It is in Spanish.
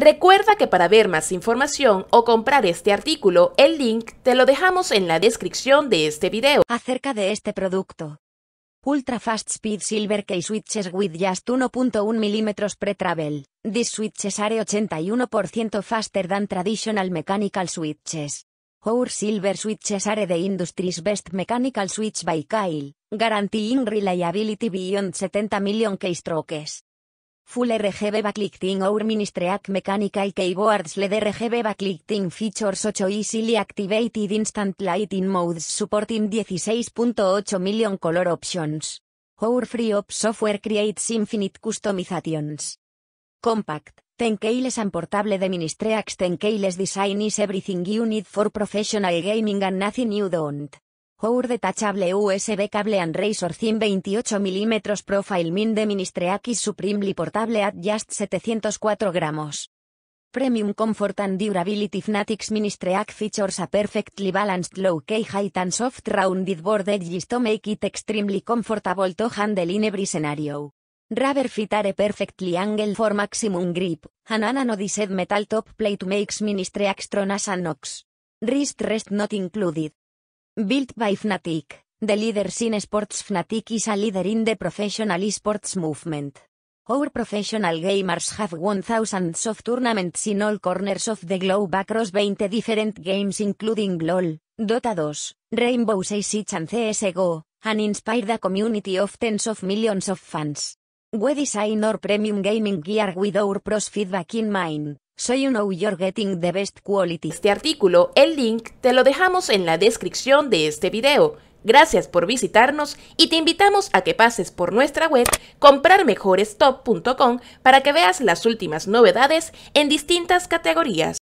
Recuerda que para ver más información o comprar este artículo, el link te lo dejamos en la descripción de este video. Acerca de este producto. Ultra Fast Speed Silver Key Switches with just 1.1 mm pre-travel. These switches are 81% faster than traditional mechanical switches. Our silver switches are the industry's best mechanical switch by Kyle, guaranteeing reliability beyond 70 million keystrokes. Full RGB backlighting Our ministreac mechanical keyboards LED RGB backlighting features 8 easily activated instant lighting modes supporting 16.8 million color options. Our free software creates infinite customizations. Compact, tenkeyless and portable de ministreacs Keyless design is everything you need for professional gaming and nothing you don't. Jouer detachable USB cable and razor thin 28 mm profile min de Ministreakis supremely portable at just 704 gramos. Premium comfort and durability Fnatics Ministreak features a perfectly balanced low key height and soft rounded board edges to make it extremely comfortable to handle in every scenario. Rubber fitare perfectly Angle for maximum grip, and an anodized metal top plate makes Ministreak Tronas as Wrist rest not included. Built by Fnatic, the leaders in sports Fnatic is a leader in the professional esports movement. Our professional gamers have won thousands of tournaments in all corners of the globe across 20 different games including LOL, Dota 2, Rainbow Six Siege and CSGO, and inspired the community of tens of millions of fans. We design premium gaming gear with our pros feedback in mind. So you know getting the best quality. Este artículo, el link, te lo dejamos en la descripción de este video. Gracias por visitarnos y te invitamos a que pases por nuestra web comprarmejorestop.com para que veas las últimas novedades en distintas categorías.